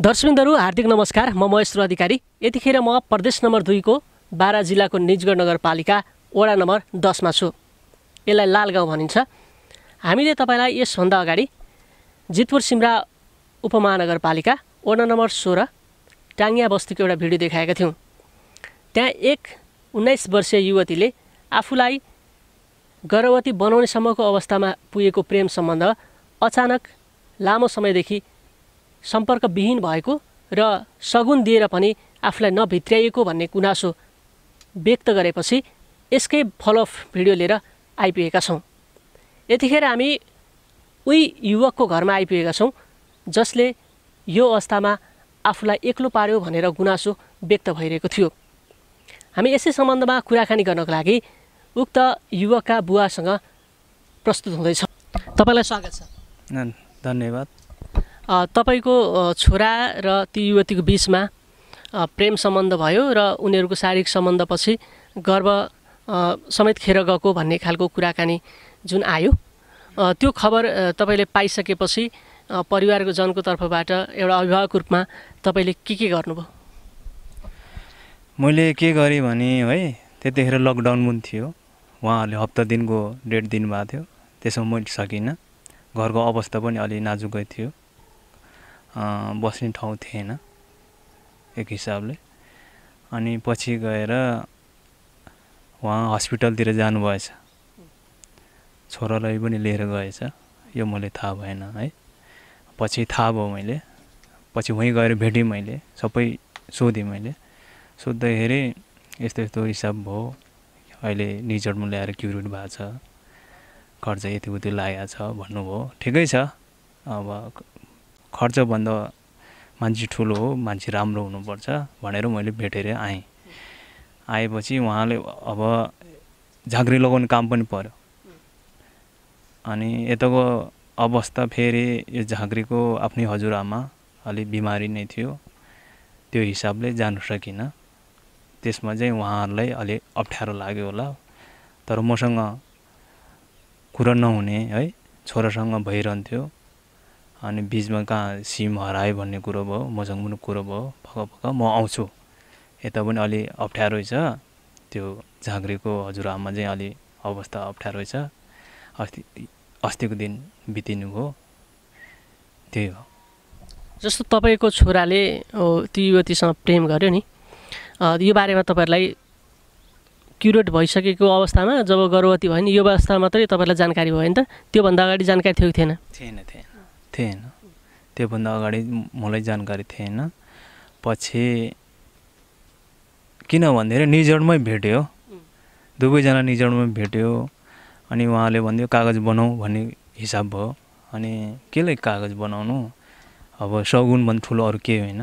दर्शकहरू हार्दिक नमस्कार म महेश्वर अधिकारी यतिखेर म प्रदेश नम्बर दुईको बाह्र जिल्लाको निजगढ नगरपालिका वडा नम्बर दसमा छु यसलाई लाल गाउँ भनिन्छ हामीले तपाईँलाई यसभन्दा अगाडि जितपुर सिमरा उपमहानगरपालिका वडा नम्बर सोह्र टाङ्गिया बस्तीको एउटा भिडियो देखाएका थियौँ त्यहाँ एक उन्नाइस वर्षीय युवतीले आफूलाई गर्भवती बनाउनेसम्मको अवस्थामा पुगेको प्रेम सम्बन्ध अचानक लामो समयदेखि सम्पर्कविहीन भएको र सगुन दिएर पनि आफूलाई नभित्राइएको भन्ने गुनासो व्यक्त गरेपछि यसकै फलोअप भिडियो लिएर आइपुगेका छौँ यतिखेर हामी उही युवकको घरमा आइपुगेका छौँ जसले यो अवस्थामा आफूलाई एक्लो पार्यो भनेर गुनासो व्यक्त भइरहेको थियो हामी यसै सम्बन्धमा कुराकानी गर्नको लागि उक्त युवकका बुवासँग प्रस्तुत हुँदैछ तपाईँलाई स्वागत छ धन्यवाद तपाईँको छोरा र ती युवतीको बिचमा प्रेम सम्बन्ध भयो र उनीहरूको शारीरिक सम्बन्धपछि गर्व समेत खेर गएको भन्ने खालको कुराकानी जुन आयो त्यो खबर तपाईँले पाइसकेपछि परिवारको जनको तर्फबाट एउटा अभिभावक रूपमा तपाईँले के के गर्नुभयो मैले के गरेँ भने है त्यतिखेर लकडाउन पनि थियो उहाँहरूले हप्ता दिनको डेट दिनुभएको थियो त्यसमा मैले सकिनँ घरको अवस्था पनि अलि नाजुकै थियो बस्ने ठाउँ थिएन एक हिसाबले अनि पछि गएर उहाँ हस्पिटलतिर जानुभएछ छोरालाई पनि लिएर गएछ यो मैले थाहा भएन है पछि थाहा भयो मैले पछि उहीँ गएर भेटेँ मैले सबै सोधेँ मैले सोद्धाखेरि यस्तो यस्तो हिसाब भयो अहिले निजडमा ल्याएर क्युरेट भएको छ खर्च यति उति लागेको छ भन्नुभयो ठिकै छ अब खर्चभन्दा मान्छे ठुलो हो मान्छे राम्रो हुनुपर्छ भनेर मैले भेटेर आएँ आएपछि उहाँले अब झाँक्री लगाउने काम पनि पऱ्यो अनि यताको अवस्था फेरि यो झाँक्रीको आफ्नै हजुरआमा अलिक बिमारी नै थियो त्यो हिसाबले जानु सकिनँ त्यसमा चाहिँ उहाँहरूलाई अलि अप्ठ्यारो लाग्यो होला तर मसँग कुरा नहुने है छोरासँग भइरहन्थ्यो अनि बिचमा कहाँ सिम हरायो भन्ने कुरो भयो मजा पनि कुरो भयो भक भक म आउँछु यता पनि अलि अप्ठ्यारो छ त्यो झाँक्रीको हजुरआमा चाहिँ अलि अवस्था अप्ठ्यारो रहेछ अस्ति अस्तिको दिन बितिनु बितिनुभयो त्यही हो जस्तो तपाईँको छोराले ती युवतीसँग प्रेम गर्यो नि यो बारेमा तपाईँहरूलाई क्युरेट भइसकेको अवस्थामा जब गर्भवती भयो नि यो अवस्था मात्रै तपाईँलाई जानकारी भयो नि त त्योभन्दा अगाडि जानकारी थियो कि थिएन थिएन थिएन थिएन त्योभन्दा अगाडि मलाई जानकारी थिएन पछि किन भन्दाखेरि निजोडमै भेट्यो दुवैजना निजोडमै भेट्यो अनि उहाँले भनिदियो कागज बनाऊ भन्ने हिसाब भयो अनि केलाई कागज बनाउनु अब सगुन भन्दा ठुलो अरू केही होइन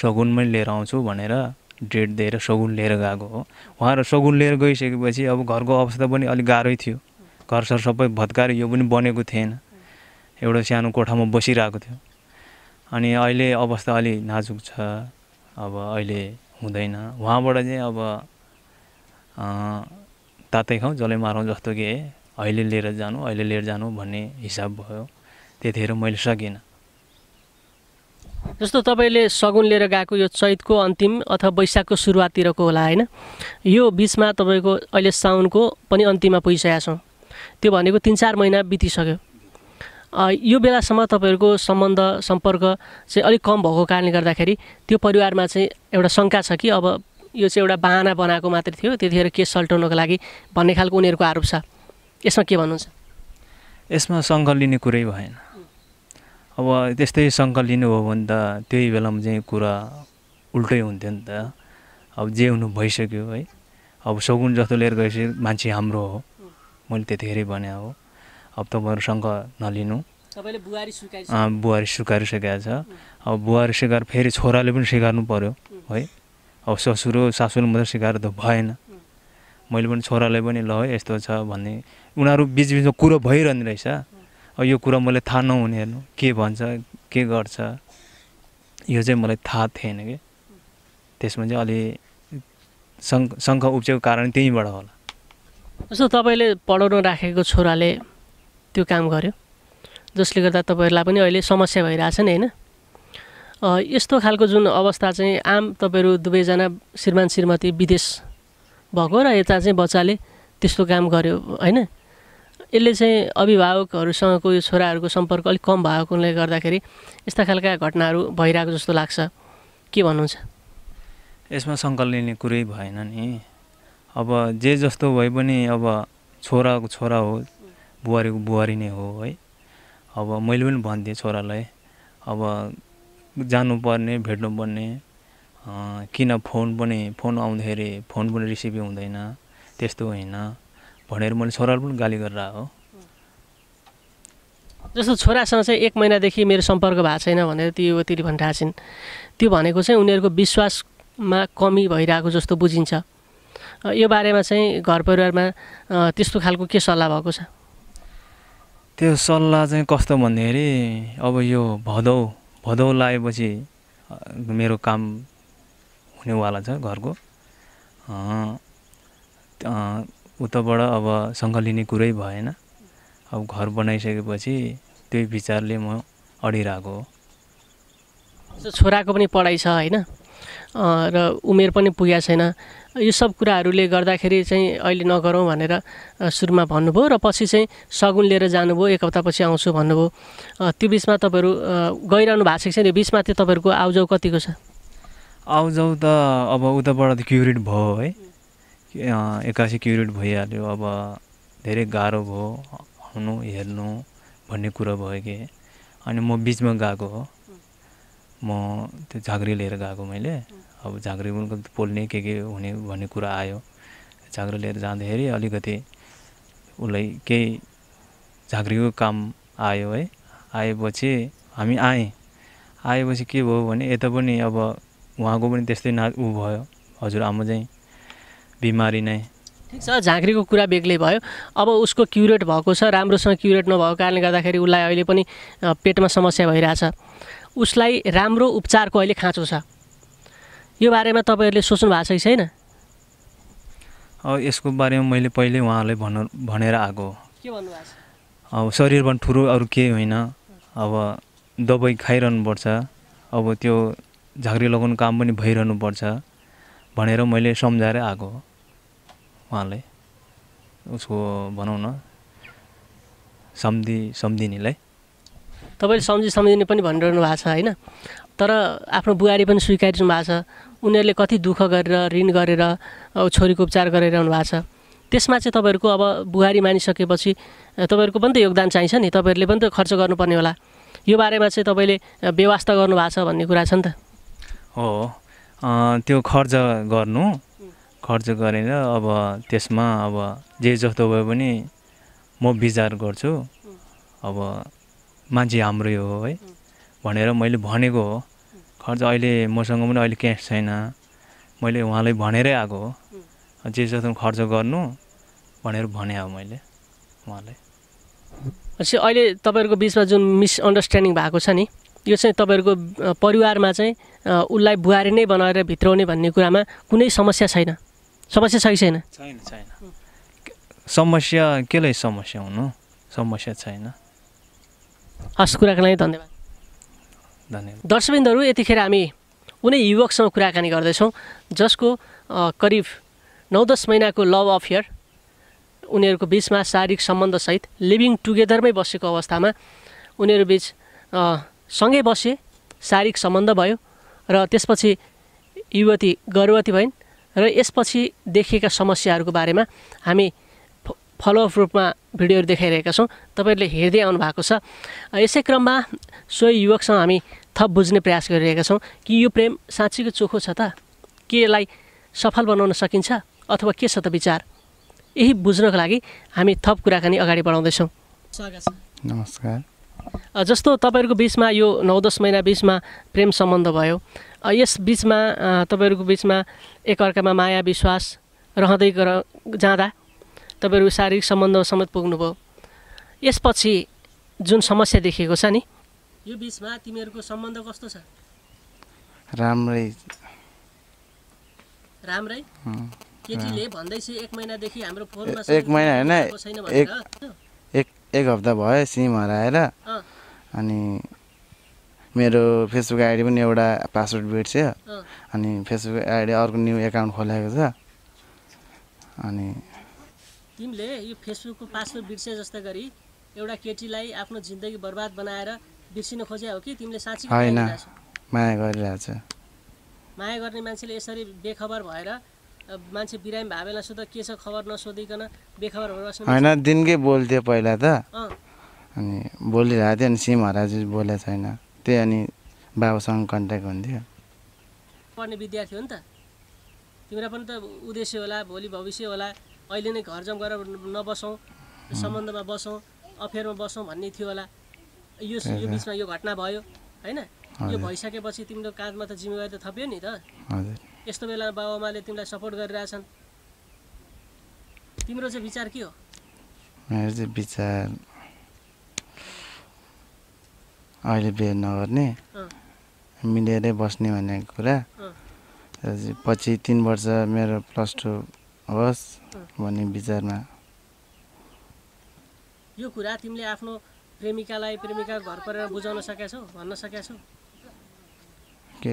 सगुनमै लिएर आउँछु भनेर डेट दिएर सगुन लिएर गएको हो उहाँहरू सगुन लिएर गइसकेपछि अब घरको अवस्था पनि अलिक गाह्रै थियो घर सर सबै भत्काएर यो पनि बनेको थिएन एउटा सानो कोठामा बसिरहेको थियो अनि अहिले अवस्था अलि नाजुक छ अब अहिले हुँदैन उहाँबाट चाहिँ अब तातै खाउँ जसले मारौँ जस्तो कि अहिले लिएर जानु अहिले लिएर जानु भन्ने हिसाब भयो त्यतिखेर मैले सकिनँ जस्तो तपाईँले सगुन लिएर गएको यो चैतको अन्तिम अथवा वैशाखको सुरुवाततिरको होला होइन यो बिचमा तपाईँको अहिले साउनको पनि अन्तिममा पुगिसकेका छौँ त्यो भनेको तिन चार महिना बितिसक्यो यो बेलासम्म तपाईँहरूको सम्बन्ध सम्पर्क चाहिँ अलिक कम भएको कारणले गर्दाखेरि त्यो परिवारमा चाहिँ एउटा शङ्का छ कि अब यो चाहिँ एउटा बाहना बनाएको मात्रै थियो त्यतिखेर केस सल्टाउनको लागि भन्ने खालको उनीहरूको आरोप छ यसमा के भन्नुहुन्छ यसमा शङ्का लिने कुरै भएन अब त्यस्तै शङ्कलिनु हो भने त त्यही बेलामा चाहिँ कुरा उल्टै हुन्थ्यो नि त अब जे हुनु भइसक्यो है अब सगुन जस्तो लिएर गएपछि मान्छे हाम्रो हो मैले त्यतिखेरै भने अब हप्तभरसँग नलिनु बुहारी सकेको छ अब बुहारी सिकाएर फेरि छोराले पनि सिकार्नु पऱ्यो है अब ससुरो सासुले मात्रै सिकाएर त भएन मैले पनि छोराले पनि ल है यस्तो छ भन्ने उनीहरू बिचबिचमा कुरो भइरहने रहेछ अब यो कुरा मैले थाहा नहुने हेर्नु के भन्छ के गर्छ यो चाहिँ मलाई थाहा थिएन कि त्यसमा चाहिँ अलि शङ्क शङ्ख उब्जेको कारण त्यहीँबाट होला जस्तो तपाईँले पढाउन राखेको छोराले त्यो काम गर्यो जसले गर्दा तपाईँहरूलाई पनि अहिले समस्या भइरहेछ नि होइन यस्तो खालको जुन अवस्था चाहिँ आम तपाईँहरू दुवैजना श्रीमान श्रीमती विदेश भएको र यता चाहिँ बच्चाले त्यस्तो काम गर्यो होइन यसले चाहिँ अभिभावकहरूसँगको यो छोराहरूको सम्पर्क अलिक कम भएकोले गर्दाखेरि यस्ता खालका घटनाहरू भइरहेको जस्तो लाग्छ के भन्नुहुन्छ यसमा सङ्कल लिने कुरै भएन नि अब जे जस्तो भए पनि अब छोराको छोरा हो बुहारीको बुहारी नै हो है अब मैले पनि भन्थेँ छोरालाई अब जानुपर्ने भेट्नुपर्ने किन फोन पनि फोन आउँदाखेरि फोन पनि रिसिभ हुँदैन त्यस्तो होइन भनेर मैले छोरालाई पनि गाली गरेर हो जस्तो छोरासँग चाहिँ एक महिनादेखि मेरो सम्पर्क भएको छैन भनेर त्यो युवतीले भनिरहेको छिन् त्यो भनेको चाहिँ उनीहरूको विश्वासमा कमी भइरहेको जस्तो बुझिन्छ यो बारेमा चाहिँ घर परिवारमा त्यस्तो खालको के सल्लाह भएको छ त्यो सल्लाह चाहिँ कस्तो भन्दाखेरि अब यो भदौ भदौ लगाएपछि मेरो काम हुनेवाला छ घरको उताबाट अब सँग लिने कुरै भएन अब घर बनाइसकेपछि त्यही विचारले म अडिरहेको हो छोराको पनि पढाइ छ होइन र उमेर पनि पुगेको छैन यो सब कुराहरूले गर्दाखेरि चाहिँ अहिले नगरौँ भनेर सुरुमा भन्नुभयो र पछि चाहिँ सगुन लिएर जानुभयो एक हप्तापछि आउँछु भन्नुभयो त्यो बिचमा तपाईँहरू गइरहनु भएको छ छैन बिचमा त्यो तपाईँहरूको आउजाउ कतिको छ आउजाउ त अब उताबाट क्युरेट भयो है एक्कासी क्युरेट भइहाल्यो अब धेरै गाह्रो भयो आउनु हेर्नु भन्ने कुरो भयो कि अनि म बिचमा गएको हो म त्यो झाँक्री लिएर गएको मैले अब झाँक्री पोल्ने के के हुने भन्ने कुरा आयो झाँक्री लिएर जाँदाखेरि अलिकति उसलाई केही झाँक्रीको काम आयो है आएपछि हामी आएँ आएपछि के भयो भने यता पनि अब उहाँको पनि त्यस्तै ना ऊ भयो आमा चाहिँ बिमारी नै ठिक छ झाँक्रीको कुरा बेग्लै भयो अब उसको क्युरेट भएको छ राम्रोसँग क्युरेट नभएको कारणले गर्दाखेरि उसलाई अहिले पनि पेटमा समस्या भइरहेछ उसलाई राम्रो उपचारको अहिले खाँचो छ यो बारेमा तपाईँहरूले सोच्नु भएको छ कि छैन अब यसको बारेमा मैले पहिले उहाँहरूलाई भन भनेर आएको हो के भन्नुभएको छ अब शरीरबाट ठुलो अरू केही होइन अब दबाई पर्छ अब त्यो झाँक्री लगाउनु काम पनि पर्छ भनेर मैले सम्झाएर आएको हो उहाँलाई उसको भनौँ न सम्झि सम्झिनेलाई तपाईँले सम्झि सम्झिने पनि भनिरहनु भएको छ होइन तर आफ्नो बुहारी पनि स्वीकारिनु भएको छ उनीहरूले कति दुःख गरेर ऋण गरेर छोरीको उपचार गरिरहनु भएको छ त्यसमा चाहिँ तपाईँहरूको अब बुहारी मानिसकेपछि तपाईँहरूको पनि त योगदान चाहिन्छ नि तपाईँहरूले पनि त खर्च गर्नुपर्ने होला यो बारेमा चाहिँ तपाईँले व्यवस्था गर्नुभएको छ भन्ने कुरा छ नि त हो त्यो खर्च गर्नु खर्च गरेर अब त्यसमा अब जे जस्तो भए पनि म विचार गर्छु अब मान्छे हाम्रै हो है भनेर मैले भनेको हो खर्च अहिले मसँग पनि अहिले क्यास छैन मैले उहाँलाई भनेरै आएको हो जे जस्तो खर्च गर्नु भनेर भने हो मैले उहाँलाई अच्छा अहिले तपाईँहरूको बिचमा जुन मिसअन्डरस्ट्यान्डिङ भएको छ नि यो चाहिँ तपाईँहरूको परिवारमा चाहिँ उसलाई बुहारी नै बनाएर भित्राउने भन्ने कुरामा कुनै समस्या छैन समस्या छ कि छैन छैन छैन समस्या केलाई समस्या हुनु समस्या छैन हस् कुराको लागि धन्यवाद धन्यवाद दर्शकबिन्दहरू यतिखेर हामी कुनै युवकसँग कुराकानी गर्दैछौँ जसको करिब नौ दस महिनाको लभ अफेयर उनीहरूको बिचमा शारीरिक सम्बन्धसहित लिभिङ टुगेदरमै बसेको अवस्थामा उनीहरू बिच सँगै बसे शारीरिक सम्बन्ध भयो र त्यसपछि युवती गर्भवती भइन् र यसपछि देखिएका समस्याहरूको बारेमा हामी फलोअप रूपमा भिडियोहरू देखाइरहेका छौँ तपाईँहरूले हेर्दै आउनु भएको छ यसै क्रममा सोही युवकसँग हामी थप बुझ्ने प्रयास गरिरहेका छौँ कि यो प्रेम साँच्चीको चोखो छ त के यसलाई सफल बनाउन सकिन्छ अथवा के छ त विचार यही बुझ्नको लागि हामी थप कुराकानी अगाडि बढाउँदैछौँ नमस्कार जस्तो तपाईँहरूको बिचमा यो नौ दस महिना बिचमा प्रेम सम्बन्ध भयो यस बिचमा तपाईँहरूको बिचमा एकअर्कामा माया विश्वास रहँदै गर जाँदा तपाईँहरू शारीरिक सम्बन्ध समेत पुग्नुभयो यसपछि जुन समस्या देखिएको छ नि यो बिचमा तिमीहरूको सम्बन्ध कस्तो छ राम्रै राम्रै केटीले भन्दैछ एक महिनादेखि हाम्रो फोनमा एक महिना होइन एक एक एक हप्ता भयो सिम हराएर अनि मेरो फेसबुक आइडी पनि एउटा पासवर्ड भेट्छ अनि फेसबुक आइडी अर्को न्यु एकाउन्ट खोलेको छ अनि तिमीले यो फेसबुकको पासवर्ड बिर्से जस्तो गरी एउटा केटीलाई आफ्नो जिन्दगी बर्बाद बनाएर बिर्सिन खोजे हो कि तिमीले साँच्ची होइन माया गरिरहेको माया गर्ने मान्छेले यसरी बेखबर भएर मान्छे बिरामी बेला सुधा के छ खबर नसोधिकन बेखबर भएर होइन दिनकै बोल्थ्यो पहिला त अनि बोलिरहेको थियो अनि सिम हराजु बोलेको छैन त्यही अनि बाबुसँग कन्ट्याक्ट हुन्थ्यो पढ्ने विद्यार्थी हो नि त तिम्रो पनि त उद्देश्य होला भोलि भविष्य होला अहिले नै घर जम गरेर नबसौँ सम्बन्धमा बसौँ अफेयरमा बसौँ भन्ने थियो होला यो यो बिचमा यो घटना भयो होइन यो भइसकेपछि तिम्रो काँधमा त जिम्मेवारी त थपियो नि त यस्तो बेला बाबुआमाले तिमीलाई सपोर्ट गरिरहेछन् तिम्रो चाहिँ विचार के हो मेरो चाहिँ विचार अहिले बिहे नगर्ने मिलेरै बस्ने भन्ने कुरा पछि तिन वर्ष मेरो प्लस टू होस् भन्ने विचारमा यो कुरा तिमीले आफ्नो प्रेमिकालाई प्रेमिका घर परेर बुझाउन सकेका छौ भन्न सकेका छौ के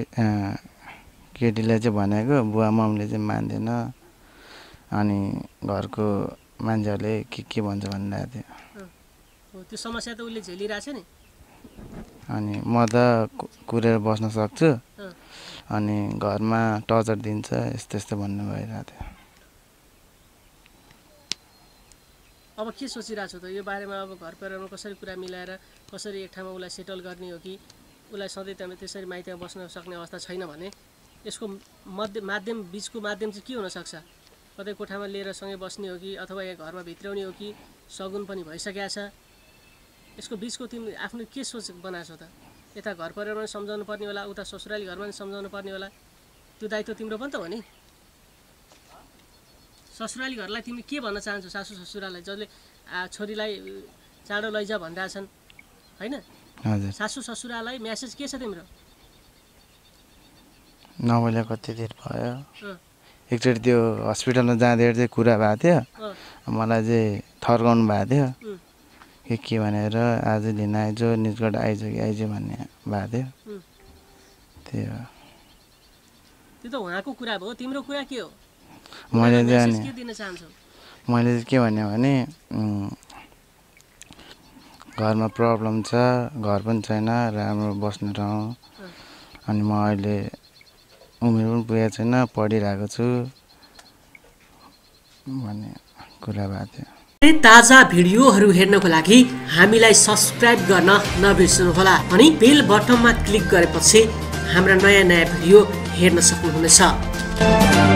केटीलाई चाहिँ भनेको बुवा मम्मीले चाहिँ मान्दैन अनि घरको मान्छेहरूले के के भन्छ भनिरहेको थियो त्यो समस्या त उसले झेलिरहेको छ नि अनि म त कुरेर बस्न सक्छु अनि घरमा टर्चर दिन्छ यस्तो यस्तो भन्नु भइरहेको थियो अब के सोचिरहेको छु त यो बारेमा अब घर परिवारमा कसरी कुरा मिलाएर कसरी एक ठाउँमा उसलाई सेटल गर्ने हो कि उसलाई सधैँ त्यहाँ त्यसरी माइतीमा बस्न सक्ने अवस्था छैन भने यसको मध्य माध्यम बिचको माध्यम चाहिँ के हुनसक्छ कतै कोठामा लिएर सँगै बस्ने हो कि अथवा यहाँ घरमा भित्राउने हो कि सगुन पनि भइसकेको छ यसको बिचको तिमी आफ्नो के सोच बनाएको छ त यता घर परिवारमा सम्झाउनु पर्ने होला उता ससुराली घरमा पनि सम्झाउनु पर्ने होला त्यो दायित्व तिम्रो पनि त हो नि ससुराली घरलाई तिमी के भन्न चाहन्छौ सासु ससुरालाई जसले छोरीलाई चाँडो लैजा छन् होइन सासु ससुरालाई म्यासेज के छ तिम्रो नबोले कति देर भयो एकचोटि त्यो हस्पिटलमा जाँदै चाहिँ कुरा भएको थियो मलाई चाहिँ थर्काउनु भएको थियो के के भनेर आज लिन आइजो निजगढ आइजो कि आइजो भन्ने भएको थियो त्यही हो त्यो त उहाँको कुरा भयो तिम्रो कुरा के हो मैले चाहिँ मैले के भन्यो भने घरमा प्रब्लम छ घर पनि छैन राम्रो बस्ने ठाउँ अनि म अहिले उमेर पनि पुगेको छैन पढिरहेको छु भन्ने कुरा भएको थियो ताजा भिडियोहरू हेर्नको लागि हामीलाई सब्सक्राइब गर्न नबिर्सनुहोला अनि बेल बटनमा क्लिक गरेपछि हाम्रा नयाँ नयाँ भिडियो हेर्न सक्नुहुनेछ